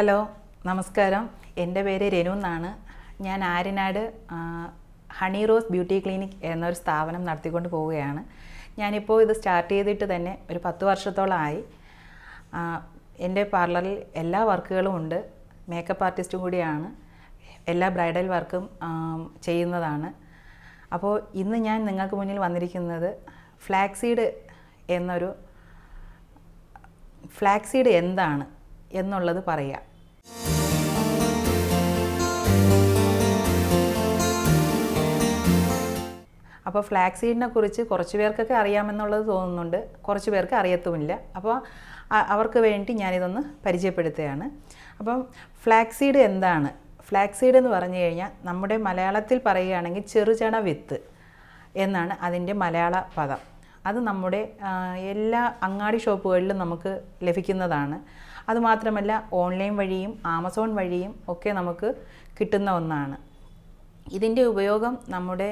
hello നമസ്കാരം എൻ്റെ പേര് രനു എന്നാണ് ഞാൻ Aryanad Honey Rose beauty clinic എന്നൊരു സ്ഥാപനം നടത്തിക്കൊണ്ട് പോവുകയാണ് ഞാനിപ്പോൾ ഇത് സ്റ്റാർട്ട് ചെയ്തിട്ട് തന്നെ ഒരു പത്ത് വർഷത്തോളമായി എൻ്റെ പാർലറിൽ എല്ലാ വർക്കുകളും ഉണ്ട് മേക്കപ്പ് ആർട്ടിസ്റ്റും കൂടിയാണ് എല്ലാ ബ്രൈഡൽ വർക്കും ചെയ്യുന്നതാണ് അപ്പോൾ ഇന്ന് ഞാൻ നിങ്ങൾക്ക് മുന്നിൽ വന്നിരിക്കുന്നത് ഫ്ലാക്സീഡ് എന്നൊരു ഫ്ലാക്സീഡ് എന്താണ് എന്നുള്ളത് പറയാം അപ്പോൾ ഫ്ലാക്സ് സീഡിനെ കുറിച്ച് കുറച്ച് പേർക്കൊക്കെ അറിയാമെന്നുള്ളത് തോന്നുന്നുണ്ട് കുറച്ച് പേർക്ക് അറിയത്തുമില്ല അപ്പോൾ അവർക്ക് വേണ്ടി ഞാനിതൊന്ന് പരിചയപ്പെടുത്തുകയാണ് അപ്പം ഫ്ലാക്സീഡ് എന്താണ് ഫ്ലാക്സീഡ് എന്ന് പറഞ്ഞു കഴിഞ്ഞാൽ നമ്മുടെ മലയാളത്തിൽ പറയുകയാണെങ്കിൽ ചെറുചണ വിത്ത് എന്നാണ് അതിൻ്റെ മലയാള പദം അത് നമ്മുടെ എല്ലാ അങ്ങാടി ഷോപ്പുകളിലും നമുക്ക് ലഭിക്കുന്നതാണ് അതുമാത്രമല്ല ഓൺലൈൻ വഴിയും ആമസോൺ വഴിയും ഒക്കെ നമുക്ക് കിട്ടുന്ന ഒന്നാണ് ഇതിൻ്റെ ഉപയോഗം നമ്മുടെ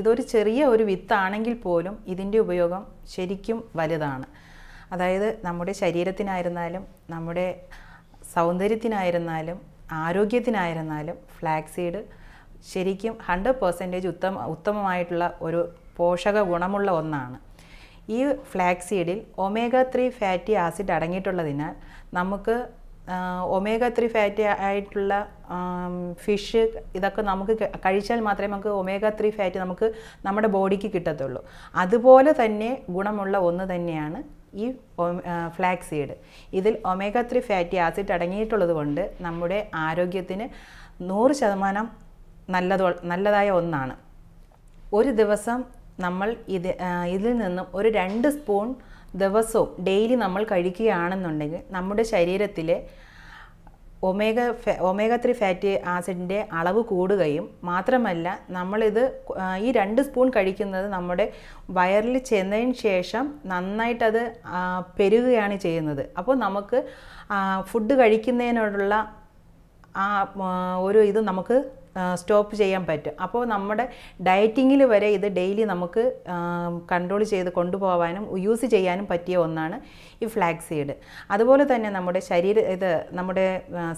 ഇതൊരു ചെറിയ ഒരു വിത്താണെങ്കിൽ പോലും ഇതിൻ്റെ ഉപയോഗം ശരിക്കും വലുതാണ് അതായത് നമ്മുടെ ശരീരത്തിനായിരുന്നാലും നമ്മുടെ സൗന്ദര്യത്തിനായിരുന്നാലും ആരോഗ്യത്തിനായിരുന്നാലും ഫ്ലാക്സീഡ് ശരിക്കും ഹൺഡ്രഡ് പെർസെൻറ്റേജ് ഉത്തമ ഉത്തമമായിട്ടുള്ള ഒരു പോഷക ഗുണമുള്ള ഒന്നാണ് ഈ ഫ്ലാക്സീഡിൽ ഒമേഗ ത്രീ ഫാറ്റി ആസിഡ് അടങ്ങിയിട്ടുള്ളതിനാൽ നമുക്ക് ഒമേഗ ത്രീ ഫാറ്റി ആയിട്ടുള്ള ഫിഷ് ഇതൊക്കെ നമുക്ക് കഴിച്ചാൽ മാത്രമേ നമുക്ക് ഒമേഗ ത്രീ ഫാറ്റ് നമുക്ക് നമ്മുടെ ബോഡിക്ക് കിട്ടത്തുള്ളൂ അതുപോലെ തന്നെ ഗുണമുള്ള ഒന്ന് തന്നെയാണ് ഈ ഫ്ലാക്സീഡ് ഇതിൽ ഒമേഗ ത്രീ ഫാറ്റി ആസിഡ് അടങ്ങിയിട്ടുള്ളത് കൊണ്ട് നമ്മുടെ ആരോഗ്യത്തിന് നൂറ് ശതമാനം നല്ലതോ നല്ലതായ ഒന്നാണ് ഒരു ദിവസം നമ്മൾ ഇത് ഇതിൽ നിന്നും ഒരു രണ്ട് സ്പൂൺ ദിവസവും ഡെയിലി നമ്മൾ കഴിക്കുകയാണെന്നുണ്ടെങ്കിൽ നമ്മുടെ ശരീരത്തിലെ ഒമേഗ ഒമേഗ ത്രീ ഫാറ്റി ആസിഡിൻ്റെ അളവ് കൂടുകയും മാത്രമല്ല നമ്മളിത് ഈ രണ്ട് സ്പൂൺ കഴിക്കുന്നത് നമ്മുടെ വയറിൽ ചെന്നതിന് ശേഷം നന്നായിട്ടത് പെരുകയാണ് ചെയ്യുന്നത് അപ്പോൾ നമുക്ക് ഫുഡ് കഴിക്കുന്നതിനോടുള്ള ആ ഒരു ഇത് നമുക്ക് സ്റ്റോപ്പ് ചെയ്യാൻ പറ്റും അപ്പോൾ നമ്മുടെ ഡയറ്റിങ്ങിൽ വരെ ഇത് ഡെയിലി നമുക്ക് കൺട്രോൾ ചെയ്ത് കൊണ്ടുപോകാനും യൂസ് ചെയ്യാനും പറ്റിയ ഒന്നാണ് ഈ ഫ്ലാക്സ് സീഡ് അതുപോലെ തന്നെ നമ്മുടെ ശരീര ഇത് നമ്മുടെ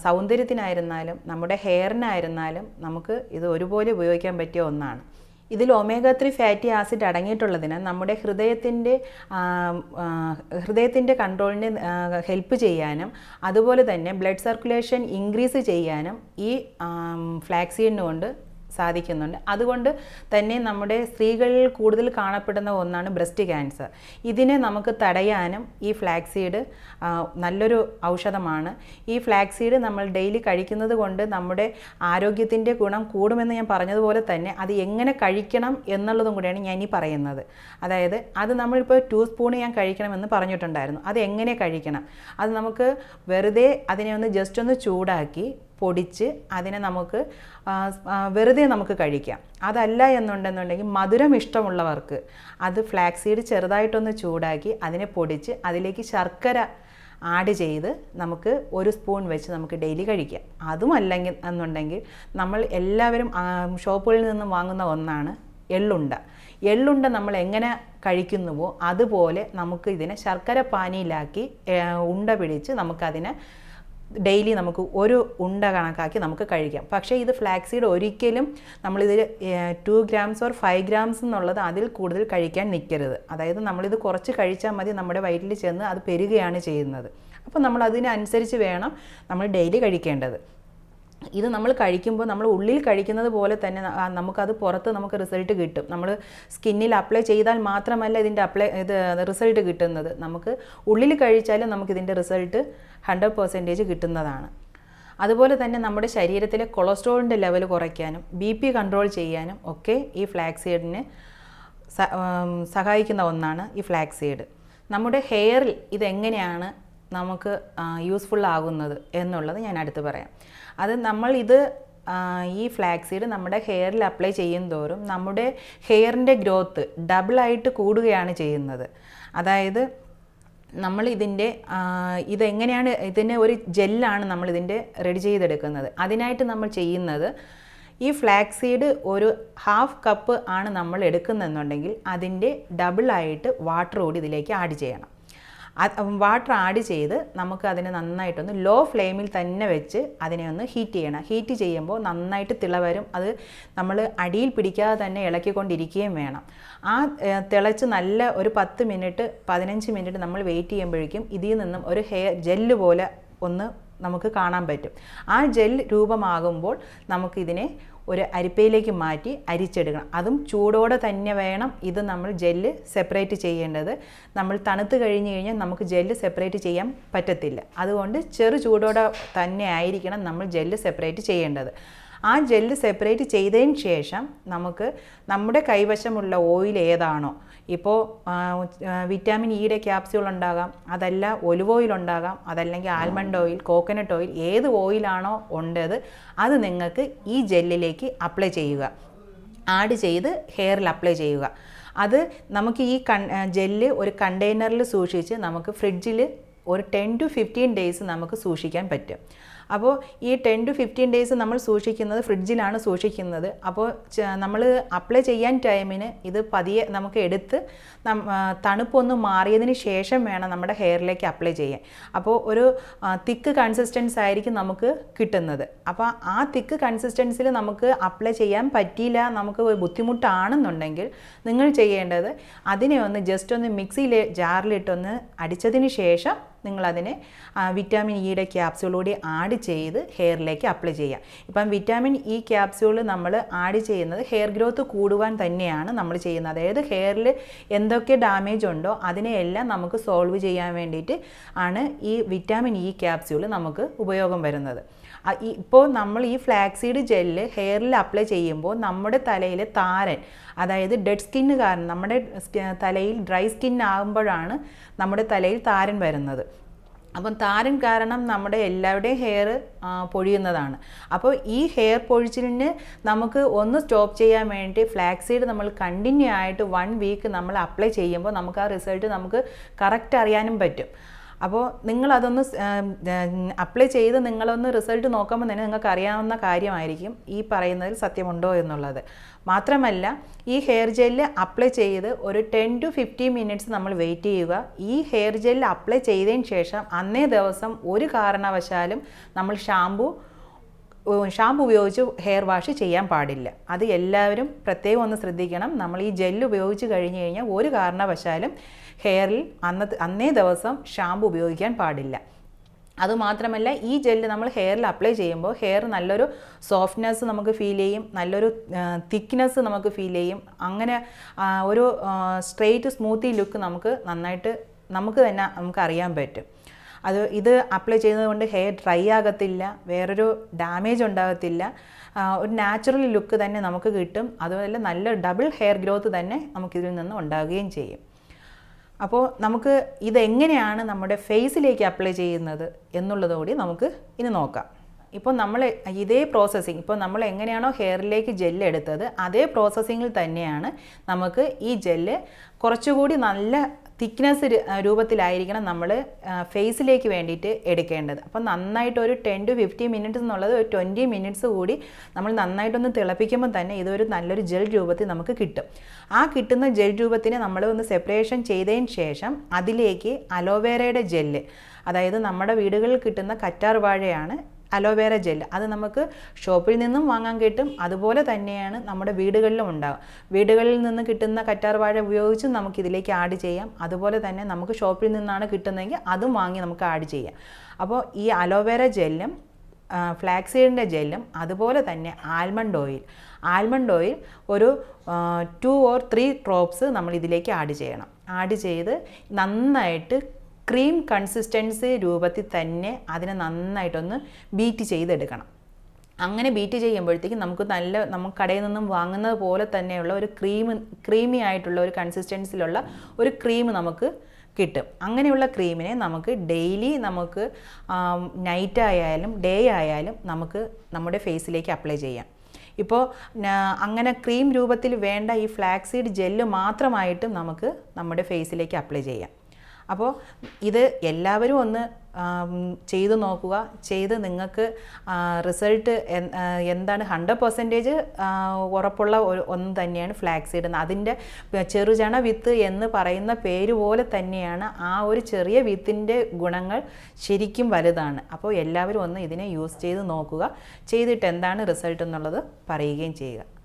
സൗന്ദര്യത്തിനായിരുന്നാലും നമ്മുടെ ഹെയറിനായിരുന്നാലും നമുക്ക് ഇത് ഒരുപോലെ ഉപയോഗിക്കാൻ പറ്റിയ ഒന്നാണ് ഇതിൽ ഒമേഗ ത്രീ ഫാറ്റി ആസിഡ് അടങ്ങിയിട്ടുള്ളതിനാൽ നമ്മുടെ ഹൃദയത്തിൻ്റെ ഹൃദയത്തിൻ്റെ കൺട്രോളിനെ ഹെൽപ്പ് ചെയ്യാനും അതുപോലെ തന്നെ ബ്ലഡ് സർക്കുലേഷൻ ഇൻക്രീസ് ചെയ്യാനും ഈ ഫ്ലാക്സീഡ് കൊണ്ട് സാധിക്കുന്നുണ്ട് അതുകൊണ്ട് തന്നെ നമ്മുടെ സ്ത്രീകളിൽ കൂടുതൽ കാണപ്പെടുന്ന ഒന്നാണ് ബ്രസ്റ്റ് ക്യാൻസർ ഇതിനെ നമുക്ക് തടയാനും ഈ ഫ്ലാക്സീഡ് നല്ലൊരു ഔഷധമാണ് ഈ ഫ്ലാക്സീഡ് നമ്മൾ ഡെയിലി കഴിക്കുന്നത് കൊണ്ട് നമ്മുടെ ആരോഗ്യത്തിൻ്റെ ഗുണം കൂടുമെന്ന് ഞാൻ പറഞ്ഞതുപോലെ തന്നെ അത് എങ്ങനെ കഴിക്കണം എന്നുള്ളതും കൂടിയാണ് ഞാൻ ഇനി പറയുന്നത് അതായത് അത് നമ്മളിപ്പോൾ ടു സ്പൂൺ ഞാൻ കഴിക്കണമെന്ന് പറഞ്ഞിട്ടുണ്ടായിരുന്നു അത് എങ്ങനെ കഴിക്കണം അത് നമുക്ക് വെറുതെ അതിനെ ഒന്ന് ജസ്റ്റ് ഒന്ന് ചൂടാക്കി പൊടിച്ച് അതിനെ നമുക്ക് വെറുതെ നമുക്ക് കഴിക്കാം അതല്ല എന്നുണ്ടെന്നുണ്ടെങ്കിൽ മധുരം ഇഷ്ടമുള്ളവർക്ക് അത് ഫ്ലാക്സീഡ് ചെറുതായിട്ടൊന്ന് ചൂടാക്കി അതിനെ പൊടിച്ച് അതിലേക്ക് ശർക്കര ആഡ് ചെയ്ത് നമുക്ക് ഒരു സ്പൂൺ വെച്ച് നമുക്ക് ഡെയിലി കഴിക്കാം അതും അല്ലെങ്കിൽ എന്നുണ്ടെങ്കിൽ നമ്മൾ എല്ലാവരും ഷോപ്പുകളിൽ നിന്നും വാങ്ങുന്ന ഒന്നാണ് എള്ളുണ്ട എള്ളുണ്ട നമ്മൾ എങ്ങനെ കഴിക്കുന്നുവോ അതുപോലെ നമുക്ക് ഇതിനെ ശർക്കര പാനിയിലാക്കി ഉണ്ട പിടിച്ച് നമുക്കതിനെ ഡെയിലി നമുക്ക് ഒരു ഉണ്ട കണക്കാക്കി നമുക്ക് കഴിക്കാം പക്ഷേ ഇത് ഫ്ലാക്സീഡ് ഒരിക്കലും നമ്മളിതിൽ two grams or five grams എന്നുള്ളത് അതിൽ കൂടുതൽ കഴിക്കാൻ നിൽക്കരുത് അതായത് നമ്മളിത് കുറച്ച് കഴിച്ചാൽ മതി നമ്മുടെ വയറ്റിൽ ചെന്ന് അത് പെരുകയാണ് ചെയ്യുന്നത് അപ്പോൾ നമ്മൾ അതിനനുസരിച്ച് വേണം നമ്മൾ ഡെയിലി കഴിക്കേണ്ടത് ഇത് നമ്മൾ കഴിക്കുമ്പോൾ നമ്മൾ ഉള്ളിൽ കഴിക്കുന്നത് പോലെ തന്നെ നമുക്കത് പുറത്ത് നമുക്ക് റിസൾട്ട് കിട്ടും നമ്മൾ സ്കിന്നിൽ അപ്ലൈ ചെയ്താൽ മാത്രമല്ല ഇതിൻ്റെ അപ്ലൈ ഇത് റിസൾട്ട് കിട്ടുന്നത് നമുക്ക് ഉള്ളിൽ കഴിച്ചാലും നമുക്കിതിൻ്റെ റിസൾട്ട് ഹൺഡ്രഡ് പെർസെൻറ്റേജ് കിട്ടുന്നതാണ് അതുപോലെ തന്നെ നമ്മുടെ ശരീരത്തിലെ കൊളസ്ട്രോളിൻ്റെ ലെവൽ കുറയ്ക്കാനും ബി പി കൺട്രോൾ ചെയ്യാനും ഒക്കെ ഈ ഫ്ലാക്സീഡിന് സഹായിക്കുന്ന ഒന്നാണ് ഈ ഫ്ലാക്സീഡ് നമ്മുടെ ഹെയറിൽ ഇതെങ്ങനെയാണ് നമുക്ക് യൂസ്ഫുൾ ആകുന്നത് എന്നുള്ളത് ഞാൻ അടുത്ത് പറയാം അത് നമ്മൾ ഇത് ഈ ഫ്ലാക്സീഡ് നമ്മുടെ ഹെയറിൽ അപ്ലൈ തോറും നമ്മുടെ ഹെയറിൻ്റെ ഗ്രോത്ത് ഡബിളായിട്ട് കൂടുകയാണ് ചെയ്യുന്നത് അതായത് നമ്മൾ ഇതിൻ്റെ ഇതെങ്ങനെയാണ് ഇതിന് ഒരു ജെല്ലാണ് നമ്മൾ ഇതിൻ്റെ റെഡി ചെയ്തെടുക്കുന്നത് അതിനായിട്ട് നമ്മൾ ചെയ്യുന്നത് ഈ ഫ്ലാക്സീഡ് ഒരു ഹാഫ് കപ്പ് ആണ് നമ്മൾ എടുക്കുന്നെന്നുണ്ടെങ്കിൽ അതിൻ്റെ ഡബിളായിട്ട് വാട്ടർ കൂടി ഇതിലേക്ക് ആഡ് ചെയ്യണം വാട്ടർ ആഡ് ചെയ്ത് നമുക്ക് അതിനെ നന്നായിട്ടൊന്ന് ലോ ഫ്ലെയിമിൽ തന്നെ വെച്ച് അതിനെ ഒന്ന് ഹീറ്റ് ചെയ്യണം ഹീറ്റ് ചെയ്യുമ്പോൾ നന്നായിട്ട് തിള വരും അത് നമ്മൾ അടിയിൽ പിടിക്കാതെ തന്നെ ഇളക്കിക്കൊണ്ടിരിക്കുകയും വേണം ആ തിളച്ച് നല്ല ഒരു പത്ത് മിനിറ്റ് പതിനഞ്ച് മിനിറ്റ് നമ്മൾ വെയിറ്റ് ചെയ്യുമ്പോഴേക്കും ഇതിൽ നിന്നും ഒരു ഹെയർ ജെല്ല് പോലെ ഒന്ന് നമുക്ക് കാണാൻ പറ്റും ആ ജെൽ രൂപമാകുമ്പോൾ നമുക്കിതിനെ ഒരു അരിപ്പയിലേക്ക് മാറ്റി അരിച്ചെടുക്കണം അതും ചൂടോടെ തന്നെ വേണം ഇത് നമ്മൾ ജെല്ല് സെപ്പറേറ്റ് ചെയ്യേണ്ടത് നമ്മൾ തണുത്ത് കഴിഞ്ഞ് കഴിഞ്ഞാൽ നമുക്ക് ജെല്ല് സെപ്പറേറ്റ് ചെയ്യാൻ പറ്റത്തില്ല അതുകൊണ്ട് ചെറു ചൂടോടെ തന്നെ ആയിരിക്കണം നമ്മൾ ജെല്ല് സെപ്പറേറ്റ് ചെയ്യേണ്ടത് ആ ജെല്ല് സെപ്പറേറ്റ് ചെയ്തതിന് ശേഷം നമുക്ക് നമ്മുടെ കൈവശമുള്ള ഓയിൽ ഏതാണോ ഇപ്പോൾ വിറ്റാമിൻ ഇയുടെ ക്യാപ്സ്യൂൾ ഉണ്ടാകാം അതല്ല ഒലിവ് ഓയിൽ ഉണ്ടാകാം അതല്ലെങ്കിൽ ആൽമണ്ട് ഓയിൽ കോക്കനട്ട് ഓയിൽ ഏത് ഓയിലാണോ ഉണ്ടത് അത് നിങ്ങൾക്ക് ഈ ജെല്ലിലേക്ക് അപ്ലൈ ചെയ്യുക ആഡ് ചെയ്ത് ഹെയറിൽ അപ്ലൈ ചെയ്യുക അത് നമുക്ക് ഈ കൺ ജെല്ല് ഒരു കണ്ടെയ്നറിൽ സൂക്ഷിച്ച് നമുക്ക് ഫ്രിഡ്ജിൽ ഒരു ടെൻ ടു ഫിഫ്റ്റീൻ ഡേയ്സ് നമുക്ക് സൂക്ഷിക്കാൻ പറ്റും അപ്പോൾ ഈ ടെൻ ടു ഫിഫ്റ്റീൻ ഡേയ്സ് നമ്മൾ സൂക്ഷിക്കുന്നത് ഫ്രിഡ്ജിലാണ് സൂക്ഷിക്കുന്നത് അപ്പോൾ നമ്മൾ അപ്ലൈ ചെയ്യാൻ ടൈമിന് ഇത് പതിയെ നമുക്ക് എടുത്ത് തണുപ്പൊന്ന് മാറിയതിന് ശേഷം വേണം നമ്മുടെ ഹെയറിലേക്ക് അപ്ലൈ ചെയ്യാൻ അപ്പോൾ ഒരു തിക്ക് കൺസിസ്റ്റൻസ് ആയിരിക്കും നമുക്ക് കിട്ടുന്നത് അപ്പോൾ ആ തിക്ക് കൺസിസ്റ്റൻസിൽ നമുക്ക് അപ്ലൈ ചെയ്യാൻ പറ്റിയില്ല നമുക്ക് ബുദ്ധിമുട്ടാണെന്നുണ്ടെങ്കിൽ നിങ്ങൾ ചെയ്യേണ്ടത് അതിനെ ഒന്ന് ജസ്റ്റ് ഒന്ന് മിക്സിയിൽ ജാറിലിട്ടൊന്ന് അടിച്ചതിന് ശേഷം നിങ്ങളതിനെ വിറ്റാമിൻ ഇയുടെ ക്യാപ്സ്യൂളൂടി ആഡ് ചെയ്ത് ഹെയറിലേക്ക് അപ്ലൈ ചെയ്യുക ഇപ്പം വിറ്റാമിൻ ഇ ക്യാപ്സ്യൂൾ നമ്മൾ ആഡ് ചെയ്യുന്നത് ഹെയർ ഗ്രോത്ത് കൂടുവാൻ തന്നെയാണ് നമ്മൾ ചെയ്യുന്നത് അതായത് ഹെയറിൽ എന്തൊക്കെ ഡാമേജ് ഉണ്ടോ അതിനെയെല്ലാം നമുക്ക് സോൾവ് ചെയ്യാൻ വേണ്ടിയിട്ട് ആണ് ഈ വിറ്റാമിൻ ഇ ക്യാപ്സ്യൂൾ നമുക്ക് ഉപയോഗം വരുന്നത് ഇപ്പോൾ നമ്മൾ ഈ ഫ്ലാക്സീഡ് ജെല്ല് ഹെയറിൽ അപ്ലൈ ചെയ്യുമ്പോൾ നമ്മുടെ തലയിൽ താരൻ അതായത് ഡെഡ് സ്കിന്ന് കാരണം നമ്മുടെ തലയിൽ ഡ്രൈ സ്കിൻ ആകുമ്പോഴാണ് നമ്മുടെ തലയിൽ താരൻ വരുന്നത് അപ്പം താരൻ കാരണം നമ്മുടെ എല്ലാവരുടെയും ഹെയർ പൊഴിയുന്നതാണ് അപ്പോൾ ഈ ഹെയർ പൊഴിച്ചിലിന് നമുക്ക് ഒന്ന് സ്റ്റോപ്പ് ചെയ്യാൻ വേണ്ടി ഫ്ലാക്സീഡ് നമ്മൾ കണ്ടിന്യൂ ആയിട്ട് വൺ വീക്ക് നമ്മൾ അപ്ലൈ ചെയ്യുമ്പോൾ നമുക്ക് ആ റിസൾട്ട് നമുക്ക് കറക്റ്റ് അറിയാനും പറ്റും അപ്പോൾ നിങ്ങളതൊന്ന് അപ്ലൈ ചെയ്ത് നിങ്ങളൊന്ന് റിസൾട്ട് നോക്കുമ്പോൾ തന്നെ നിങ്ങൾക്ക് അറിയാവുന്ന കാര്യമായിരിക്കും ഈ പറയുന്നതിൽ സത്യമുണ്ടോ എന്നുള്ളത് മാത്രമല്ല ഈ ഹെയർ ജെല്ല് അപ്ലൈ ചെയ്ത് ഒരു ടെൻ ടു ഫിഫ്റ്റീൻ മിനിറ്റ്സ് നമ്മൾ വെയിറ്റ് ചെയ്യുക ഈ ഹെയർ ജെല്ല് അപ്ലൈ ചെയ്തതിന് ശേഷം അന്നേ ദിവസം ഒരു കാരണവശാലും നമ്മൾ ഷാംപൂ ഷാമ്പു ഉപയോഗിച്ച് ഹെയർ വാഷ് ചെയ്യാൻ പാടില്ല അത് എല്ലാവരും പ്രത്യേകം ഒന്ന് ശ്രദ്ധിക്കണം നമ്മൾ ഈ ജെല്ല് ഉപയോഗിച്ച് കഴിഞ്ഞ് കഴിഞ്ഞാൽ ഒരു കാരണവശാലും ഹെയറിൽ അന്ന അന്നേ ദിവസം ഷാമ്പു ഉപയോഗിക്കാൻ പാടില്ല അതുമാത്രമല്ല ഈ ജെല്ല് നമ്മൾ ഹെയറിൽ അപ്ലൈ ചെയ്യുമ്പോൾ ഹെയർ നല്ലൊരു സോഫ്റ്റ്നെസ് നമുക്ക് ഫീൽ ചെയ്യും നല്ലൊരു തിക്നെസ് നമുക്ക് ഫീൽ ചെയ്യും അങ്ങനെ ഒരു സ്ട്രെയിറ്റ് സ്മൂത്തി ലുക്ക് നമുക്ക് നന്നായിട്ട് നമുക്ക് തന്നെ നമുക്ക് അറിയാൻ പറ്റും അത് ഇത് അപ്ലൈ ചെയ്യുന്നത് കൊണ്ട് ഹെയർ ഡ്രൈ ആകത്തില്ല വേറൊരു ഡാമേജ് ഉണ്ടാകത്തില്ല ഒരു നാച്ചുറൽ ലുക്ക് തന്നെ നമുക്ക് കിട്ടും അതുപോലെ നല്ല ഡബിൾ ഹെയർ ഗ്രോത്ത് തന്നെ നമുക്കിതിൽ നിന്ന് ഉണ്ടാകുകയും ചെയ്യും അപ്പോൾ നമുക്ക് ഇതെങ്ങനെയാണ് നമ്മുടെ ഫേസിലേക്ക് അപ്ലൈ ചെയ്യുന്നത് എന്നുള്ളതുകൂടി നമുക്ക് ഇനി നോക്കാം ഇപ്പോൾ നമ്മൾ ഇതേ പ്രോസസ്സിങ് ഇപ്പോൾ നമ്മൾ എങ്ങനെയാണോ ഹെയറിലേക്ക് ജെല്ല് എടുത്തത് അതേ പ്രോസസ്സിങ്ങിൽ തന്നെയാണ് നമുക്ക് ഈ ജെല്ല് കുറച്ചുകൂടി നല്ല തിക്നെസ് രൂപത്തിലായിരിക്കണം നമ്മൾ ഫേസിലേക്ക് വേണ്ടിയിട്ട് എടുക്കേണ്ടത് അപ്പോൾ നന്നായിട്ട് ഒരു ടെൻ ടു ഫിഫ്റ്റി മിനിറ്റ്സ് എന്നുള്ളത് ഒരു ട്വൻറ്റി മിനിറ്റ്സ് കൂടി നമ്മൾ നന്നായിട്ടൊന്ന് തിളപ്പിക്കുമ്പോൾ തന്നെ ഇതൊരു നല്ലൊരു ജെൽ രൂപത്തിൽ നമുക്ക് കിട്ടും ആ കിട്ടുന്ന ജെൽ രൂപത്തിനെ നമ്മൾ ഒന്ന് സെപ്പറേഷൻ ചെയ്തതിന് ശേഷം അതിലേക്ക് അലോവേരയുടെ ജെല്ല് അതായത് നമ്മുടെ വീടുകളിൽ കിട്ടുന്ന കറ്റാർ വാഴയാണ് അലോവേറ ജെൽ അത് നമുക്ക് ഷോപ്പിൽ നിന്നും വാങ്ങാൻ കിട്ടും അതുപോലെ തന്നെയാണ് നമ്മുടെ വീടുകളിലും ഉണ്ടാകുക വീടുകളിൽ നിന്ന് കിട്ടുന്ന കറ്റാർവാഴ ഉപയോഗിച്ചും നമുക്ക് ഇതിലേക്ക് ആഡ് ചെയ്യാം അതുപോലെ തന്നെ നമുക്ക് ഷോപ്പിൽ നിന്നാണ് കിട്ടുന്നതെങ്കിൽ അതും വാങ്ങി നമുക്ക് ആഡ് ചെയ്യാം അപ്പോൾ ഈ അലോവേറ ജെല്ലും ഫ്ലാക്സീഡിൻ്റെ ജെല്ലും അതുപോലെ തന്നെ ആൽമണ്ട് ഓയിൽ ആൽമണ്ട് ഓയിൽ ഒരു ടു ഓർ ത്രീ ഡ്രോപ്സ് നമ്മൾ ഇതിലേക്ക് ആഡ് ചെയ്യണം ആഡ് ചെയ്ത് നന്നായിട്ട് ക്രീം കൺസിസ്റ്റൻസി രൂപത്തിൽ തന്നെ അതിനെ നന്നായിട്ടൊന്ന് ബീറ്റ് ചെയ്തെടുക്കണം അങ്ങനെ ബീറ്റ് ചെയ്യുമ്പോഴത്തേക്കും നമുക്ക് നല്ല നമുക്ക് കടയിൽ നിന്നും വാങ്ങുന്നത് പോലെ തന്നെയുള്ള ഒരു ക്രീം ക്രീമി ആയിട്ടുള്ള ഒരു കൺസിസ്റ്റൻസിലുള്ള ഒരു ക്രീം നമുക്ക് കിട്ടും അങ്ങനെയുള്ള ക്രീമിനെ നമുക്ക് ഡെയിലി നമുക്ക് നൈറ്റ് ആയാലും ഡേ ആയാലും നമുക്ക് നമ്മുടെ ഫേസിലേക്ക് അപ്ലൈ ചെയ്യാം ഇപ്പോൾ അങ്ങനെ ക്രീം രൂപത്തിൽ വേണ്ട ഈ ഫ്ലാക്സീഡ് ജെല്ല് മാത്രമായിട്ടും നമുക്ക് നമ്മുടെ ഫേസിലേക്ക് അപ്ലൈ ചെയ്യാം അപ്പോൾ ഇത് എല്ലാവരും ഒന്ന് ചെയ്ത് നോക്കുക ചെയ്ത് നിങ്ങൾക്ക് റിസൾട്ട് എന്താണ് ഹൺഡ്രഡ് പെർസെൻറ്റേജ് ഉറപ്പുള്ള ഒന്ന് തന്നെയാണ് ഫ്ലാക്സ് ഇടുന്നത് അതിൻ്റെ ചെറുചണ വിത്ത് എന്ന് പറയുന്ന പേര് പോലെ തന്നെയാണ് ആ ഒരു ചെറിയ വിത്തിൻ്റെ ഗുണങ്ങൾ ശരിക്കും വലുതാണ് അപ്പോൾ എല്ലാവരും ഒന്ന് ഇതിനെ യൂസ് ചെയ്ത് നോക്കുക ചെയ്തിട്ട് എന്താണ് റിസൾട്ട് എന്നുള്ളത് പറയുകയും ചെയ്യുക